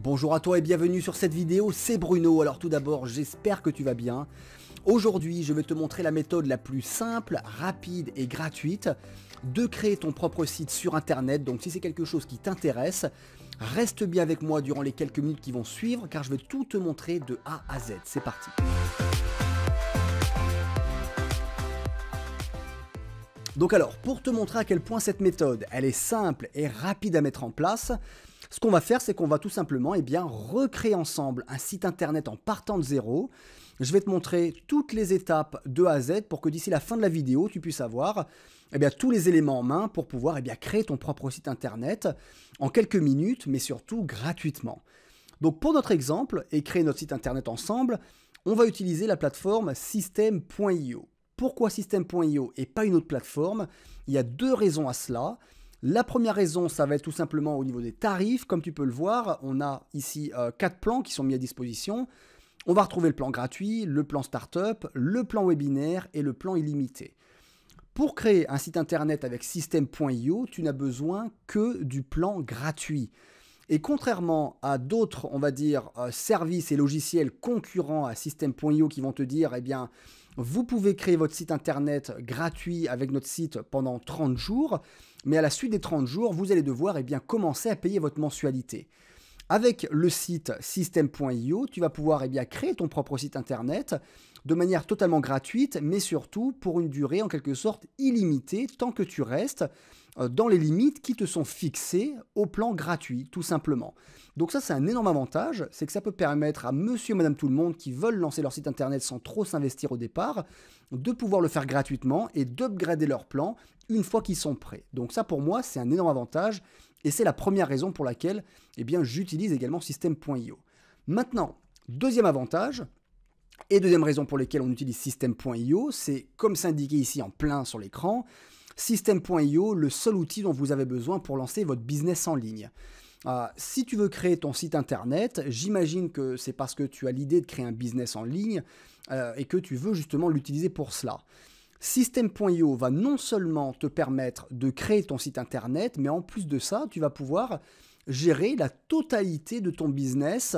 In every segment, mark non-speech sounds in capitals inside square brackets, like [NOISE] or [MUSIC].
Bonjour à toi et bienvenue sur cette vidéo, c'est Bruno. Alors tout d'abord, j'espère que tu vas bien. Aujourd'hui, je vais te montrer la méthode la plus simple, rapide et gratuite de créer ton propre site sur internet. Donc si c'est quelque chose qui t'intéresse, reste bien avec moi durant les quelques minutes qui vont suivre car je vais tout te montrer de A à Z. C'est parti. Donc alors, pour te montrer à quel point cette méthode, elle est simple et rapide à mettre en place, ce qu'on va faire, c'est qu'on va tout simplement eh bien, recréer ensemble un site internet en partant de zéro. Je vais te montrer toutes les étapes de A à Z pour que d'ici la fin de la vidéo, tu puisses avoir eh bien, tous les éléments en main pour pouvoir eh bien, créer ton propre site internet en quelques minutes, mais surtout gratuitement. Donc pour notre exemple, et créer notre site internet ensemble, on va utiliser la plateforme system.io. Pourquoi system.io et pas une autre plateforme Il y a deux raisons à cela. La première raison, ça va être tout simplement au niveau des tarifs. Comme tu peux le voir, on a ici euh, quatre plans qui sont mis à disposition. On va retrouver le plan gratuit, le plan startup, le plan webinaire et le plan illimité. Pour créer un site internet avec system.io, tu n'as besoin que du plan gratuit. Et contrairement à d'autres, on va dire, euh, services et logiciels concurrents à System.io qui vont te dire, eh bien, vous pouvez créer votre site internet gratuit avec notre site pendant 30 jours, mais à la suite des 30 jours, vous allez devoir eh bien, commencer à payer votre mensualité. Avec le site system.io, tu vas pouvoir eh bien, créer ton propre site internet de manière totalement gratuite, mais surtout pour une durée en quelque sorte illimitée tant que tu restes euh, dans les limites qui te sont fixées au plan gratuit, tout simplement. Donc ça, c'est un énorme avantage, c'est que ça peut permettre à monsieur et madame tout le monde qui veulent lancer leur site internet sans trop s'investir au départ, de pouvoir le faire gratuitement et d'upgrader leur plan une fois qu'ils sont prêts. Donc ça, pour moi, c'est un énorme avantage et c'est la première raison pour laquelle eh bien, j'utilise également System.io. Maintenant, deuxième avantage, et deuxième raison pour laquelle on utilise System.io, c'est comme c'est indiqué ici en plein sur l'écran, System.io, le seul outil dont vous avez besoin pour lancer votre business en ligne. Ah, si tu veux créer ton site internet, j'imagine que c'est parce que tu as l'idée de créer un business en ligne euh, et que tu veux justement l'utiliser pour cela. System.io va non seulement te permettre de créer ton site internet, mais en plus de ça, tu vas pouvoir gérer la totalité de ton business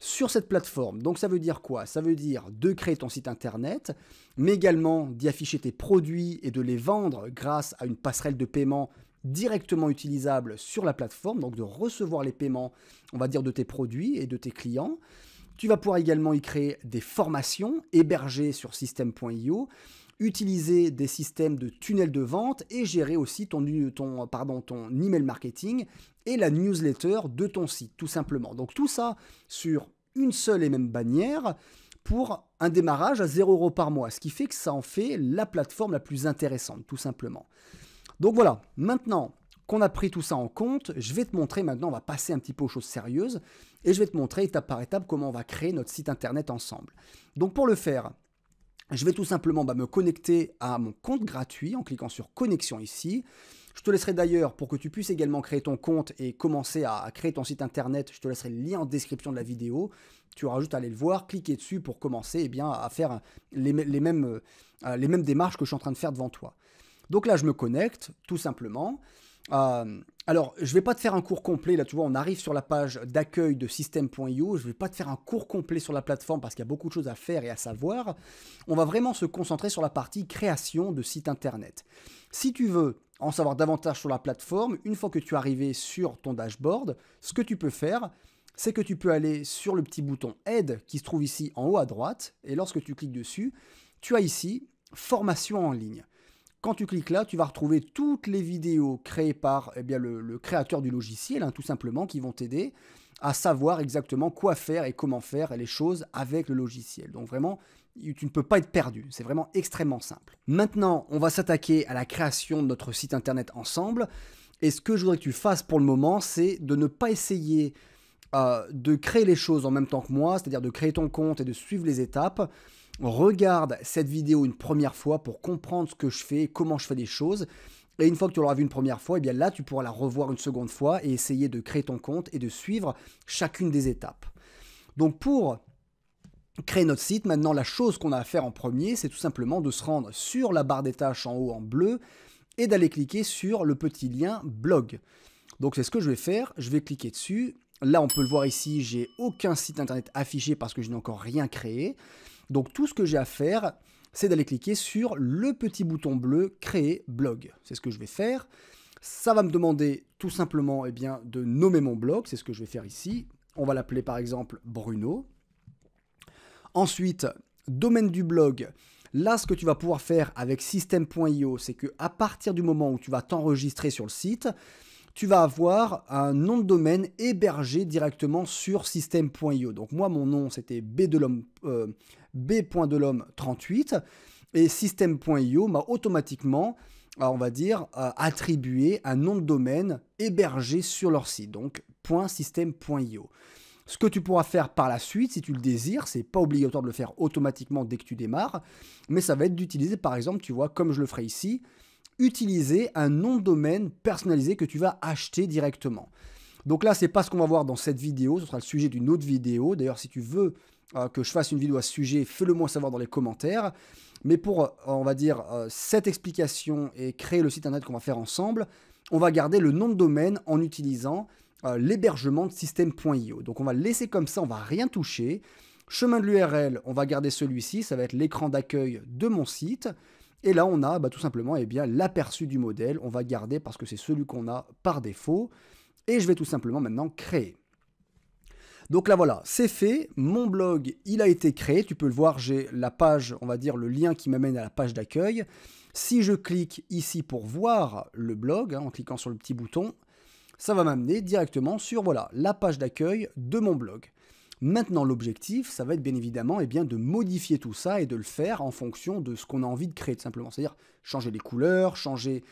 sur cette plateforme. Donc ça veut dire quoi Ça veut dire de créer ton site internet, mais également d'y afficher tes produits et de les vendre grâce à une passerelle de paiement directement utilisable sur la plateforme, donc de recevoir les paiements, on va dire, de tes produits et de tes clients. Tu vas pouvoir également y créer des formations hébergées sur system.io utiliser des systèmes de tunnels de vente et gérer aussi ton, email marketing et la newsletter de ton site, tout simplement. Donc tout ça sur une seule et même bannière pour un démarrage à 0 euros par mois, ce qui fait que ça en fait la plateforme la plus intéressante, tout simplement. Donc voilà, maintenant qu'on a pris tout ça en compte, je vais te montrer maintenant, on va passer un petit peu aux choses sérieuses, et je vais te montrer étape par étape comment on va créer notre site internet ensemble. Donc pour le faire, je vais tout simplement bah, me connecter à mon compte gratuit en cliquant sur connexion ici. Je te laisserai d'ailleurs, pour que tu puisses également créer ton compte et commencer à, créer ton site internet, je te laisserai le lien en description de la vidéo. Tu auras juste à aller le voir, cliquer dessus pour commencer et eh bien, à faire les, mêmes, euh, les mêmes démarches que je suis en train de faire devant toi. Donc là, je me connecte tout simplement. Euh, alors, je ne vais pas te faire un cours complet, là tu vois, on arrive sur la page d'accueil de système.io. je ne vais pas te faire un cours complet sur la plateforme parce qu'il y a beaucoup de choses à faire et à savoir. On va vraiment se concentrer sur la partie création de site internet. Si tu veux en savoir davantage sur la plateforme, une fois que tu es arrivé sur ton dashboard, ce que tu peux faire, c'est que tu peux aller sur le petit bouton Aide qui se trouve ici en haut à droite, et lorsque tu cliques dessus, tu as ici Formation en ligne. Quand tu cliques là, tu vas retrouver toutes les vidéos créées par eh bien, le, créateur du logiciel, hein, tout simplement, qui vont t'aider à savoir exactement quoi faire et comment faire les choses avec le logiciel. Donc vraiment, tu ne peux pas être perdu. C'est vraiment extrêmement simple. Maintenant, on va s'attaquer à la création de notre site internet ensemble. Et ce que je voudrais que tu fasses pour le moment, c'est de ne pas essayer euh, de créer les choses en même temps que moi, c'est-à-dire de créer ton compte et de suivre les étapes regarde cette vidéo une première fois pour comprendre ce que je fais, comment je fais des choses. Et une fois que tu l'auras vu une première fois, eh bien là, tu pourras la revoir une seconde fois et essayer de créer ton compte et de suivre chacune des étapes. Donc pour créer notre site, maintenant, la chose qu'on a à faire en premier, c'est tout simplement de se rendre sur la barre des tâches en haut en bleu et d'aller cliquer sur le petit lien blog. Donc c'est ce que je vais faire, je vais cliquer dessus. Là, on peut le voir ici, j'ai aucun site internet affiché parce que je n'ai encore rien créé. Donc tout ce que j'ai à faire, c'est d'aller cliquer sur le petit bouton bleu Créer blog. C'est ce que je vais faire. Ça va me demander tout simplement eh bien, de nommer mon blog, c'est ce que je vais faire ici. On va l'appeler par exemple Bruno. Ensuite, domaine du blog. Là, ce que tu vas pouvoir faire avec system.io, c'est que à partir du moment où tu vas t'enregistrer sur le site, tu vas avoir un nom de domaine hébergé directement sur system.io. Donc moi, mon nom, c'était b de l'homme... Euh, b.delhomme38 et system.io m'a automatiquement euh, on va dire, euh, attribué un nom de domaine hébergé sur leur site, donc .system.io. Ce que tu pourras faire par la suite, si tu le désires, c'est pas obligatoire de le faire automatiquement dès que tu démarres, mais ça va être d'utiliser, par exemple, tu vois, comme je le ferai ici, utiliser un nom de domaine personnalisé que tu vas acheter directement. Donc là, c'est pas ce qu'on va voir dans cette vidéo, ce sera le sujet d'une autre vidéo. D'ailleurs, si tu veux euh, que je fasse une vidéo à ce sujet, fais-le moi savoir dans les commentaires. Mais pour, euh, on va dire, euh, cette explication et créer le site internet qu'on va faire ensemble, on va garder le nom de domaine en utilisant l'hébergement de système.io. Donc on va le laisser comme ça, on va rien toucher. Chemin de l'URL, on va garder celui-ci, ça va être l'écran d'accueil de mon site. Et là, on a bah, tout simplement eh bien l'aperçu du modèle. On va garder parce que c'est celui qu'on a par défaut. Et je vais tout simplement maintenant créer. Donc là voilà, c'est fait, mon blog il a été créé, tu peux le voir, j'ai la page, on va dire le lien qui m'amène à la page d'accueil. Si je clique ici pour voir le blog, hein, en cliquant sur le petit bouton, ça va m'amener directement sur voilà, la page d'accueil de mon blog. Maintenant, l'objectif, ça va être bien évidemment eh bien, de modifier tout ça et de le faire en fonction de ce qu'on a envie de créer, tout simplement. C'est-à-dire changer les couleurs, changer,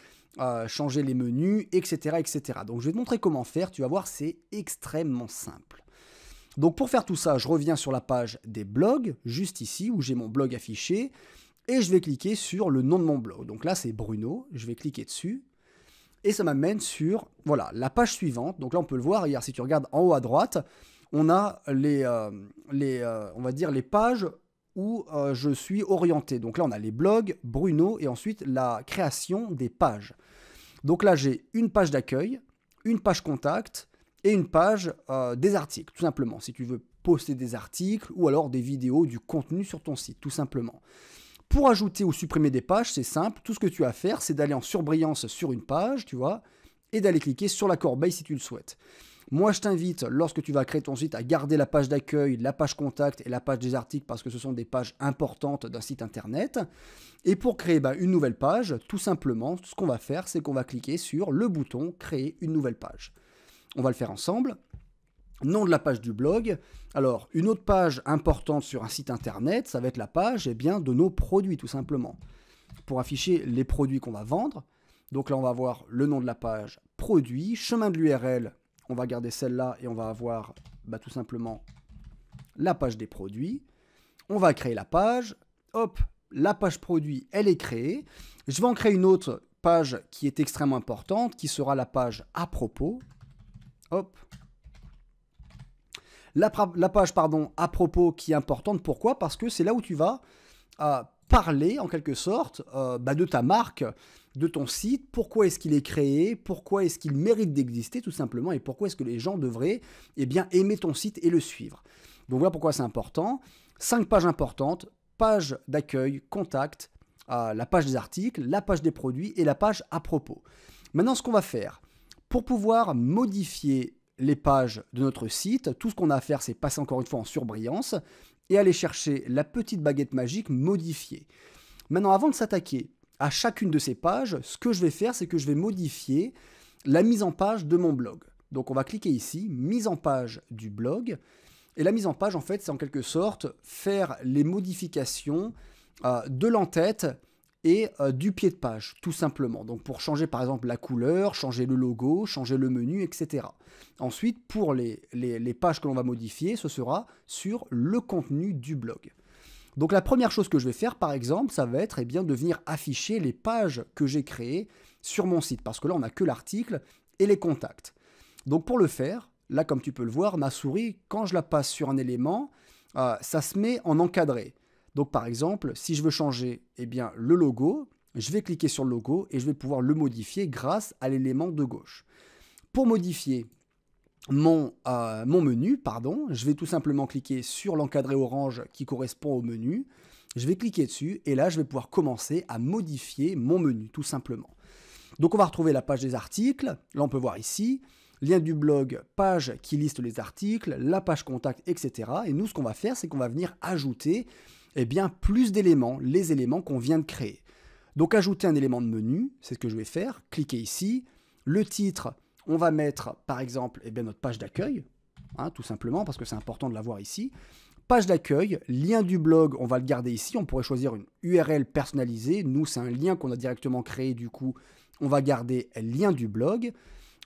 euh, changer les menus, etc., etc. Donc, je vais te montrer comment faire. Tu vas voir, c'est extrêmement simple. Donc pour faire tout ça, je reviens sur la page des blogs, juste ici, où j'ai mon blog affiché, et je vais cliquer sur le nom de mon blog. Donc là, c'est Bruno, je vais cliquer dessus, et ça m'amène sur voilà, la page suivante. Donc là, on peut le voir, hier, si tu regardes en haut à droite, on a les, euh, les euh, on va dire les pages où euh, je suis orienté. Donc là, on a les blogs, Bruno, et ensuite la création des pages. Donc là, j'ai une page d'accueil, une page contact, et une page euh, des articles, tout simplement, si tu veux poster des articles ou alors des vidéos, du contenu sur ton site, tout simplement. Pour ajouter ou supprimer des pages, c'est simple, tout ce que tu as à faire, c'est d'aller en surbrillance sur une page, tu vois, et d'aller cliquer sur la corbeille si tu le souhaites. Moi, je t'invite, lorsque tu vas créer ton site, à garder la page d'accueil, la page contact et la page des articles parce que ce sont des pages importantes d'un site internet. Et pour créer bah, une nouvelle page, tout simplement, ce qu'on va faire, c'est qu'on va cliquer sur le bouton Créer une nouvelle page. On va le faire ensemble. Nom de la page du blog. Alors, une autre page importante sur un site internet, ça va être la page eh bien, de nos produits, tout simplement. Pour afficher les produits qu'on va vendre. Donc là, on va avoir le nom de la page, produit, chemin de l'URL. On va garder celle-là et on va avoir bah, tout simplement la page des produits. On va créer la page. Hop, la page produit, elle est créée. Je vais en créer une autre page qui est extrêmement importante, qui sera la page à propos. Hop. La, page pardon, à propos qui est importante. Pourquoi Parce que c'est là où tu vas euh, parler en quelque sorte euh, bah, de ta marque, de ton site, pourquoi est-ce qu'il est créé, pourquoi est-ce qu'il mérite d'exister tout simplement et pourquoi est-ce que les gens devraient eh bien, aimer ton site et le suivre. Donc voilà pourquoi c'est important. Cinq pages importantes, page d'accueil, contact, euh, la page des articles, la page des produits et la page à propos. Maintenant ce qu'on va faire, pour pouvoir modifier les pages de notre site, tout ce qu'on a à faire, c'est passer encore une fois en surbrillance et aller chercher la petite baguette magique modifier. Maintenant, avant de s'attaquer à chacune de ces pages, ce que je vais faire, c'est que je vais modifier la mise en page de mon blog. Donc on va cliquer ici, mise en page du blog. Et la mise en page, en fait, c'est en quelque sorte faire les modifications euh, de l'entête et euh, du pied de page, tout simplement. Donc pour changer par exemple la couleur, changer le logo, changer le menu, etc. Ensuite, pour les, pages que l'on va modifier, ce sera sur le contenu du blog. Donc la première chose que je vais faire par exemple, ça va être et eh bien, de venir afficher les pages que j'ai créées sur mon site, parce que là on n'a que l'article et les contacts. Donc pour le faire, là comme tu peux le voir, ma souris, quand je la passe sur un élément, euh, ça se met en encadré. Donc par exemple, si je veux changer eh bien, le logo, je vais cliquer sur le logo et je vais pouvoir le modifier grâce à l'élément de gauche. Pour modifier mon, euh, mon menu, pardon, je vais tout simplement cliquer sur l'encadré orange qui correspond au menu. Je vais cliquer dessus et là, je vais pouvoir commencer à modifier mon menu, tout simplement. Donc on va retrouver la page des articles. Là, on peut voir ici, lien du blog, page qui liste les articles, la page contact, etc. Et nous, ce qu'on va faire, c'est qu'on va venir ajouter eh bien plus d'éléments, les éléments qu'on vient de créer. Donc ajouter un élément de menu, c'est ce que je vais faire, Cliquez ici, le titre, on va mettre par exemple eh bien, notre page d'accueil, hein, tout simplement parce que c'est important de l'avoir ici, page d'accueil, lien du blog, on va le garder ici, on pourrait choisir une URL personnalisée, nous c'est un lien qu'on a directement créé du coup, on va garder lien du blog,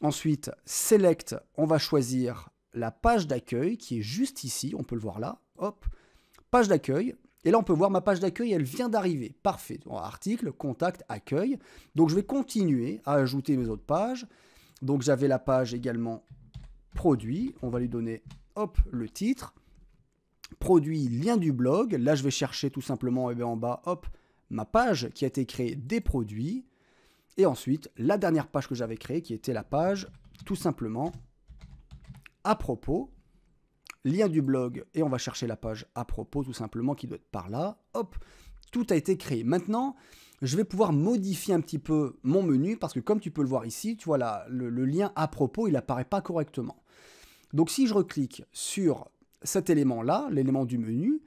ensuite select, on va choisir la page d'accueil qui est juste ici, on peut le voir là, hop, page d'accueil, et là, on peut voir ma page d'accueil, elle vient d'arriver. Parfait. article, contact, accueil. Donc, je vais continuer à ajouter mes autres pages. Donc, j'avais la page également produit. On va lui donner, hop, le titre. Produit, lien du blog. Là, je vais chercher tout simplement eh en bas, hop, ma page qui a été créée des produits. Et ensuite, la dernière page que j'avais créée, qui était la page, tout simplement, à propos lien du blog, et on va chercher la page à propos tout simplement qui doit être par là. Hop, tout a été créé. Maintenant, je vais pouvoir modifier un petit peu mon menu parce que comme tu peux le voir ici, tu vois là, le, lien à propos, il n'apparaît pas correctement. Donc si je reclique sur cet élément-là, l'élément du menu,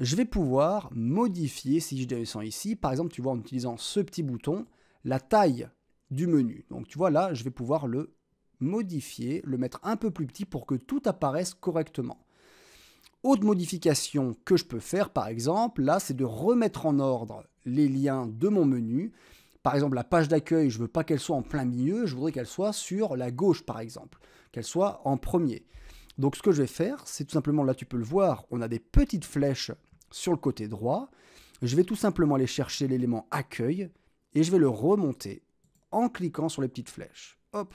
je vais pouvoir modifier, si je descends ici, par exemple, tu vois, en utilisant ce petit bouton, la taille du menu. Donc tu vois là, je vais pouvoir le modifier, le mettre un peu plus petit pour que tout apparaisse correctement. Autre modification que je peux faire, par exemple, là, c'est de remettre en ordre les liens de mon menu. Par exemple, la page d'accueil, je ne veux pas qu'elle soit en plein milieu, je voudrais qu'elle soit sur la gauche, par exemple, qu'elle soit en premier. Donc ce que je vais faire, c'est tout simplement, là tu peux le voir, on a des petites flèches sur le côté droit. Je vais tout simplement aller chercher l'élément accueil et je vais le remonter en cliquant sur les petites flèches. Hop,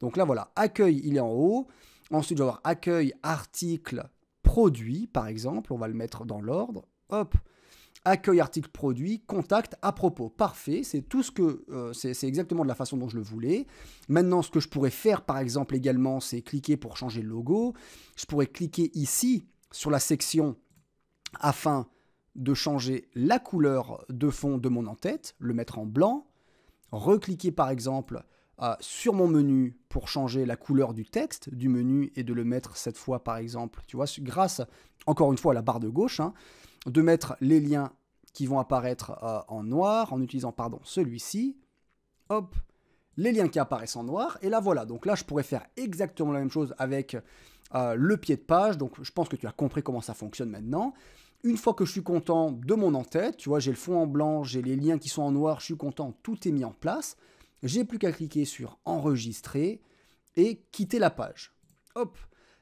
donc là, voilà, accueil, il est en haut. Ensuite, je vais avoir accueil, article, produit, par exemple. On va le mettre dans l'ordre. Hop, accueil article produit, contact à propos. Parfait, c'est tout ce que euh, c'est exactement de la façon dont je le voulais. Maintenant, ce que je pourrais faire par exemple également, c'est cliquer pour changer le logo. Je pourrais cliquer ici sur la section afin de changer la couleur de fond de mon en-tête, le mettre en blanc, recliquer par exemple euh, sur mon menu pour changer la couleur du texte du menu et de le mettre cette fois par exemple, tu vois, grâce encore une fois à la barre de gauche, hein, de mettre les liens qui vont apparaître euh, en noir en utilisant pardon celui-ci, hop, les liens qui apparaissent en noir et là voilà. Donc là je pourrais faire exactement la même chose avec euh, le pied de page. Donc je pense que tu as compris comment ça fonctionne maintenant. Une fois que je suis content de mon en-tête, tu vois, j'ai le fond en blanc, j'ai les liens qui sont en noir, je suis content, tout est mis en place j'ai plus qu'à cliquer sur enregistrer et quitter la page. Hop.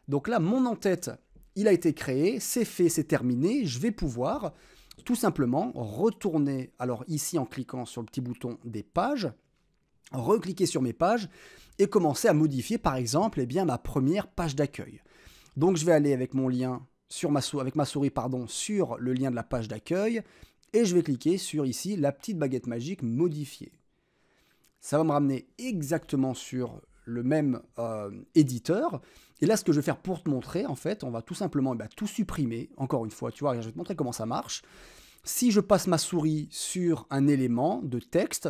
Donc là, mon en-tête, il a été créé, c'est fait, c'est terminé. Je vais pouvoir tout simplement retourner, alors ici en cliquant sur le petit bouton des pages, recliquer sur mes pages et commencer à modifier par exemple eh bien, ma première page d'accueil. Donc je vais aller avec mon lien sur ma avec ma souris pardon, sur le lien de la page d'accueil et je vais cliquer sur ici la petite baguette magique modifier ça va me ramener exactement sur le même euh, éditeur. Et là, ce que je vais faire pour te montrer, en fait, on va tout simplement eh ben, tout supprimer. Encore une fois, tu vois, je vais te montrer comment ça marche. Si je passe ma souris sur un élément de texte,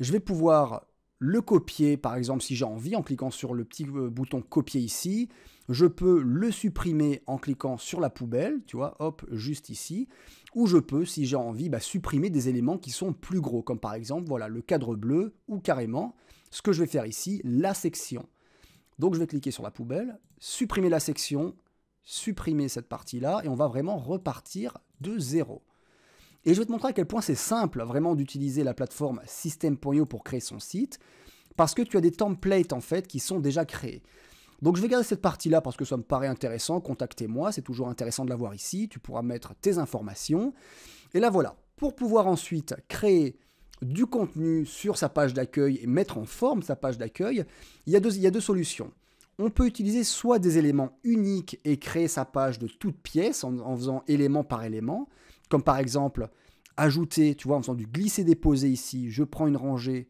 je vais pouvoir le copier, par exemple, si j'ai envie, en cliquant sur le petit euh, bouton copier ici je peux le supprimer en cliquant sur la poubelle, tu vois, hop, juste ici, ou je peux, si j'ai envie, bah, supprimer des éléments qui sont plus gros, comme par exemple, voilà, le cadre bleu, ou carrément, ce que je vais faire ici, la section. Donc je vais cliquer sur la poubelle, supprimer la section, supprimer cette partie-là, et on va vraiment repartir de zéro. Et je vais te montrer à quel point c'est simple vraiment d'utiliser la plateforme System.io pour créer son site, parce que tu as des templates en fait qui sont déjà créés. Donc je vais garder cette partie-là parce que ça me paraît intéressant. Contactez-moi, c'est toujours intéressant de l'avoir ici. Tu pourras mettre tes informations. Et là voilà, pour pouvoir ensuite créer du contenu sur sa page d'accueil et mettre en forme sa page d'accueil, il, y a deux, solutions. On peut utiliser soit des éléments uniques et créer sa page de toute pièce en, en faisant élément par élément, comme par exemple ajouter, tu vois, en faisant du glisser-déposer ici, je prends une rangée,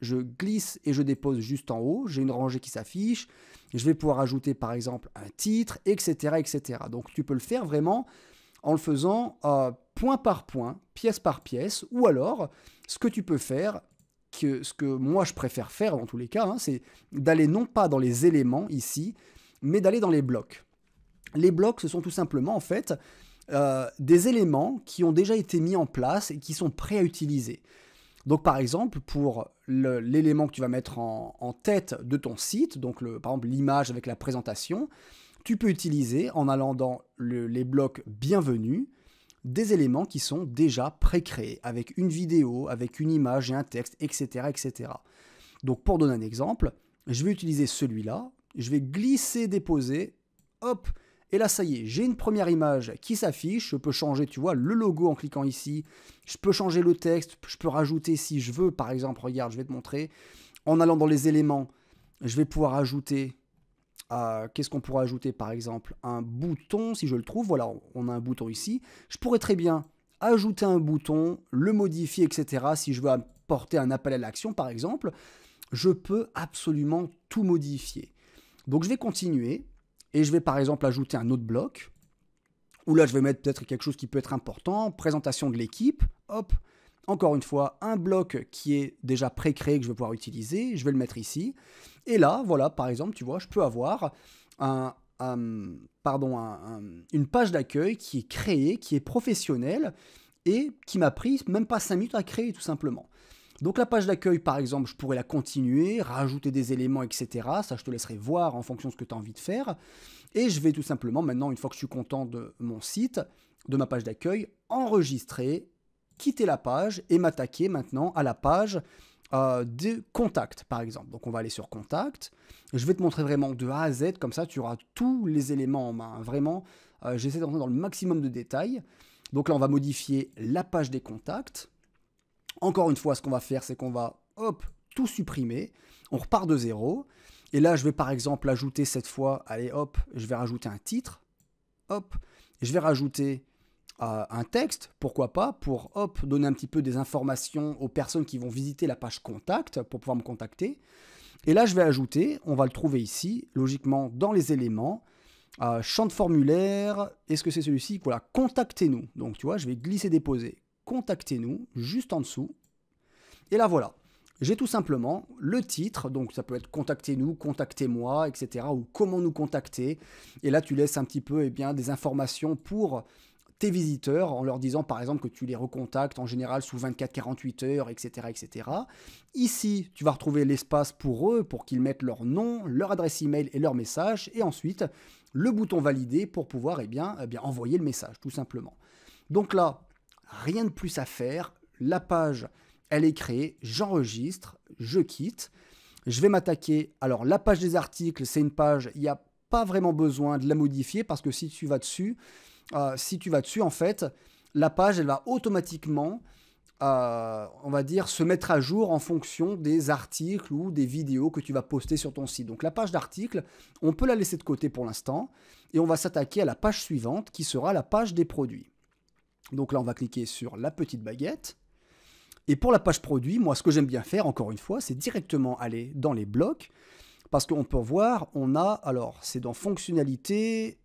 je glisse et je dépose juste en haut, j'ai une rangée qui s'affiche, je vais pouvoir ajouter par exemple un titre, etc., etc. Donc tu peux le faire vraiment en le faisant euh, point par point, pièce par pièce, ou alors ce que tu peux faire, ce que moi je préfère faire dans tous les cas, hein, c'est d'aller non pas dans les éléments ici, mais d'aller dans les blocs. Les blocs, ce sont tout simplement en fait euh, des éléments qui ont déjà été mis en place et qui sont prêts à utiliser. Donc par exemple, pour l'élément que tu vas mettre en, tête de ton site, donc par exemple l'image avec la présentation, tu peux utiliser en allant dans les blocs bienvenus, des éléments qui sont déjà pré-créés avec une vidéo, avec une image et un texte, etc. etc. Donc pour donner un exemple, je vais utiliser celui-là, je vais glisser, déposer, hop, et là, ça y est, j'ai une première image qui s'affiche. Je peux changer, tu vois, le logo en cliquant ici. Je peux changer le texte. Je peux rajouter si je veux. Par exemple, regarde, je vais te montrer. En allant dans les éléments, je vais pouvoir ajouter. Euh, qu'est-ce qu'on pourrait ajouter par exemple Un bouton, si je le trouve. Voilà, on a un bouton ici. Je pourrais très bien ajouter un bouton, le modifier, etc. Si je veux apporter un appel à l'action par exemple, je peux absolument tout modifier. Donc je vais continuer. Et je vais par exemple ajouter un autre bloc, ou là je vais mettre peut-être quelque chose qui peut être important, présentation de l'équipe, hop, encore une fois, un bloc qui est déjà pré-créé que je vais pouvoir utiliser, je vais le mettre ici. Et là, voilà, par exemple, tu vois, je peux avoir un, pardon, une page d'accueil qui est créée, qui est professionnelle, et qui m'a pris même pas 5 minutes à créer tout simplement. Donc la page d'accueil, par exemple, je pourrais la continuer, rajouter des éléments, etc. Ça, je te laisserai voir en fonction de ce que tu as envie de faire. Et je vais tout simplement, maintenant, une fois que je suis content de mon site, de ma page d'accueil, enregistrer, quitter la page et m'attaquer maintenant à la page euh, des contacts, par exemple. Donc on va aller sur contact. Je vais te montrer vraiment de A à Z, comme ça tu auras tous les éléments en main. Vraiment, euh, j'essaie d'entrer dans le maximum de détails. Donc là, on va modifier la page des contacts. Encore une fois, ce qu'on va faire, c'est qu'on va, hop, tout supprimer. On repart de zéro. Et là, je vais par exemple ajouter cette fois, allez hop, je vais rajouter un titre. Hop, je vais rajouter euh, un texte, pourquoi pas, pour hop, donner un petit peu des informations aux personnes qui vont visiter la page contact pour pouvoir me contacter. Et là, je vais ajouter, on va le trouver ici, logiquement dans les éléments, euh, champ de formulaire, est-ce que c'est celui-ci Voilà, contactez-nous. Donc tu vois, je vais glisser, déposer, contactez-nous juste en dessous. Et là voilà, j'ai tout simplement le titre, donc ça peut être contactez-nous, contactez-moi, etc. ou comment nous contacter. Et là, tu laisses un petit peu et eh bien, des informations pour tes visiteurs en leur disant par exemple que tu les recontactes en général sous 24-48 heures, etc., etc. Ici, tu vas retrouver l'espace pour eux, pour qu'ils mettent leur nom, leur adresse email et leur message, et ensuite le bouton valider pour pouvoir eh bien, eh bien envoyer le message, tout simplement. Donc là, rien de plus à faire. La page, elle est créée, j'enregistre, je quitte. Je vais m'attaquer. Alors, la page des articles, c'est une page, il n'y a pas vraiment besoin de la modifier parce que si tu vas dessus, euh, si tu vas dessus, en fait, la page, elle va automatiquement, euh, on va dire, se mettre à jour en fonction des articles ou des vidéos que tu vas poster sur ton site. Donc la page d'articles, on peut la laisser de côté pour l'instant et on va s'attaquer à la page suivante qui sera la page des produits. Donc là, on va cliquer sur la petite baguette. Et pour la page produit, moi, ce que j'aime bien faire, encore une fois, c'est directement aller dans les blocs. Parce qu'on peut voir, on a, alors, c'est dans fonctionnalité.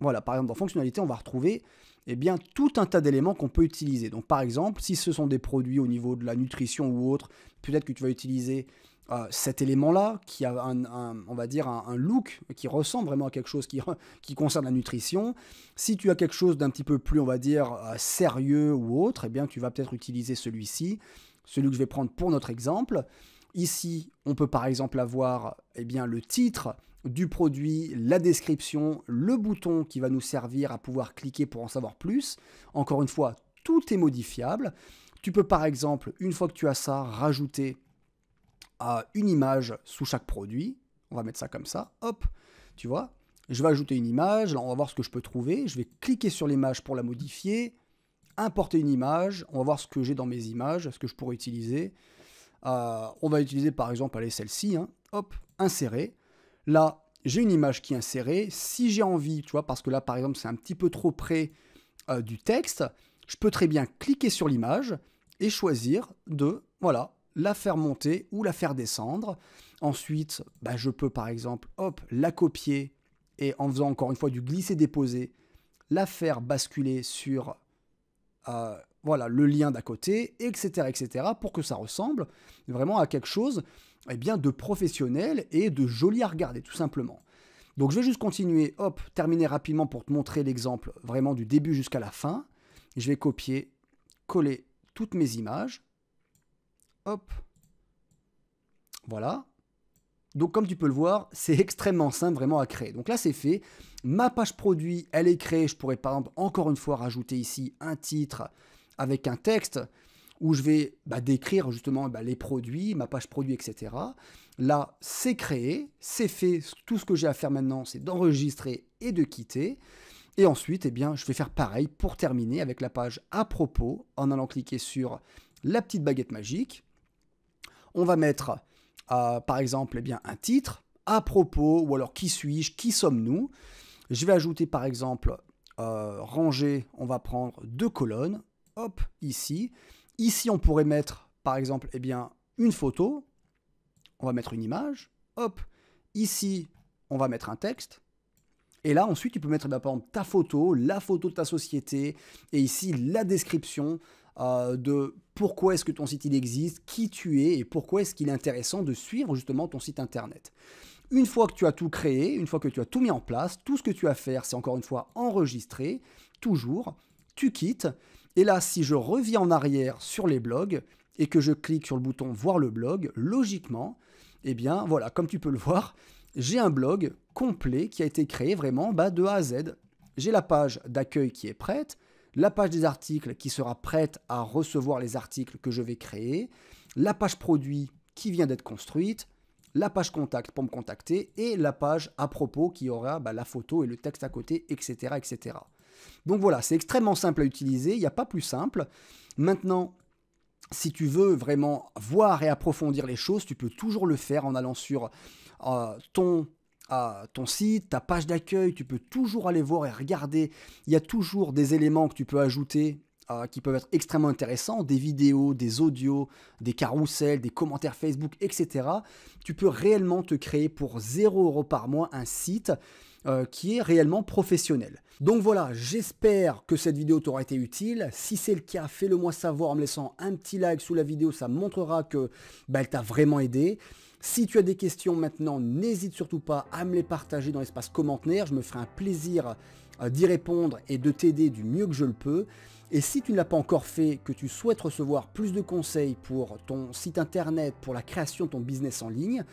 Voilà, par exemple, dans fonctionnalité, on va retrouver et eh bien, tout un tas d'éléments qu'on peut utiliser. Donc, par exemple, si ce sont des produits au niveau de la nutrition ou autre, peut-être que tu vas utiliser euh, cet élément-là, qui a un, on va dire un, look qui ressemble vraiment à quelque chose qui, [LAUGHS] qui concerne la nutrition. Si tu as quelque chose d'un petit peu plus, on va dire, euh, sérieux ou autre, eh bien, tu vas peut-être utiliser celui-ci, celui que je vais prendre pour notre exemple. Ici, on peut par exemple avoir eh bien, le titre du produit, la description, le bouton qui va nous servir à pouvoir cliquer pour en savoir plus. Encore une fois, tout est modifiable. Tu peux par exemple, une fois que tu as ça, rajouter à une image sous chaque produit. On va mettre ça comme ça. Hop, tu vois. Je vais ajouter une image. Là, on va voir ce que je peux trouver. Je vais cliquer sur l'image pour la modifier. Importer une image. On va voir ce que j'ai dans mes images, ce que je pourrais utiliser. Euh, on va utiliser par exemple, allez, celle-ci. Hein, hop, insérer. Là, j'ai une image qui est insérée. Si j'ai envie, tu vois, parce que là, par exemple, c'est un petit peu trop près euh, du texte, je peux très bien cliquer sur l'image et choisir de, voilà, la faire monter ou la faire descendre. Ensuite, bah, je peux par exemple, hop, la copier et en faisant encore une fois du glisser-déposer, la faire basculer sur euh, voilà, le lien d'à côté, etc., etc., pour que ça ressemble vraiment à quelque chose eh bien, de professionnel et de joli à regarder, tout simplement. Donc je vais juste continuer, hop, terminer rapidement pour te montrer l'exemple vraiment du début jusqu'à la fin. Je vais copier, coller toutes mes images. Hop. Voilà. Donc comme tu peux le voir, c'est extrêmement simple vraiment à créer. Donc là c'est fait, ma page produit, elle est créée, je pourrais par exemple encore une fois rajouter ici un titre avec un texte où je vais bah, décrire justement bah, les produits, ma page produit, etc. Là c'est créé, c'est fait, tout ce que j'ai à faire maintenant c'est d'enregistrer et de quitter. Et ensuite, eh bien, je vais faire pareil pour terminer avec la page à propos en allant cliquer sur la petite baguette magique on va mettre, euh, par exemple, eh bien, un titre, à propos, ou alors qui suis-je, qui sommes-nous. Je vais ajouter, par exemple, euh, ranger, on va prendre deux colonnes, hop, ici. Ici, on pourrait mettre, par exemple, eh bien, une photo, on va mettre une image, hop, ici, on va mettre un texte, et là, ensuite, tu peux mettre, bah, par exemple, ta photo, la photo de ta société, et ici, la description euh, de pourquoi est-ce que ton site il existe, qui tu es et pourquoi est-ce qu'il est intéressant de suivre justement ton site internet. Une fois que tu as tout créé, une fois que tu as tout mis en place, tout ce que tu as à faire, c'est encore une fois enregistrer, toujours, tu quittes. Et là, si je reviens en arrière sur les blogs et que je clique sur le bouton voir le blog, logiquement, eh bien voilà, comme tu peux le voir, j'ai un blog complet qui a été créé vraiment bah, de A à Z. J'ai la page d'accueil qui est prête, la page des articles qui sera prête à recevoir les articles que je vais créer, la page produit qui vient d'être construite, la page contact pour me contacter et la page à propos qui aura bah, la photo et le texte à côté, etc. etc. Donc voilà, c'est extrêmement simple à utiliser, il n'y a pas plus simple. Maintenant, si tu veux vraiment voir et approfondir les choses, tu peux toujours le faire en allant sur euh, ton ton site, ta page d'accueil, tu peux toujours aller voir et regarder. Il y a toujours des éléments que tu peux ajouter euh, qui peuvent être extrêmement intéressants, des vidéos, des audios, des carousels, des commentaires Facebook, etc. Tu peux réellement te créer pour 0 euros par mois un site euh, qui est réellement professionnel. Donc voilà, j'espère que cette vidéo t'aura été utile. Si c'est le cas, fais-le moi savoir en me laissant un petit like sous la vidéo, ça montrera que bah, elle t'a vraiment aidé. Si tu as des questions maintenant, n'hésite surtout pas à me les partager dans l'espace commentaire. Je me ferai un plaisir euh, d'y répondre et de t'aider du mieux que je le peux. Et si tu ne l'as pas encore fait, que tu souhaites recevoir plus de conseils pour ton site internet, pour la création de ton business en ligne,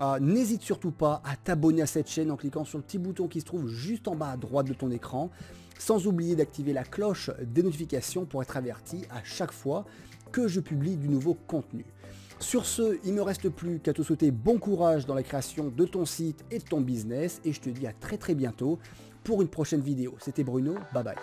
euh, n'hésite surtout pas à t'abonner à cette chaîne en cliquant sur le petit bouton qui se trouve juste en bas à droite de ton écran, sans oublier d'activer la cloche des notifications pour être averti à chaque fois que je publie du nouveau contenu. Sur ce, il ne me reste plus qu'à te souhaiter bon courage dans la création de ton site et de ton business et je te dis à très très bientôt pour une prochaine vidéo. C'était Bruno, bye bye.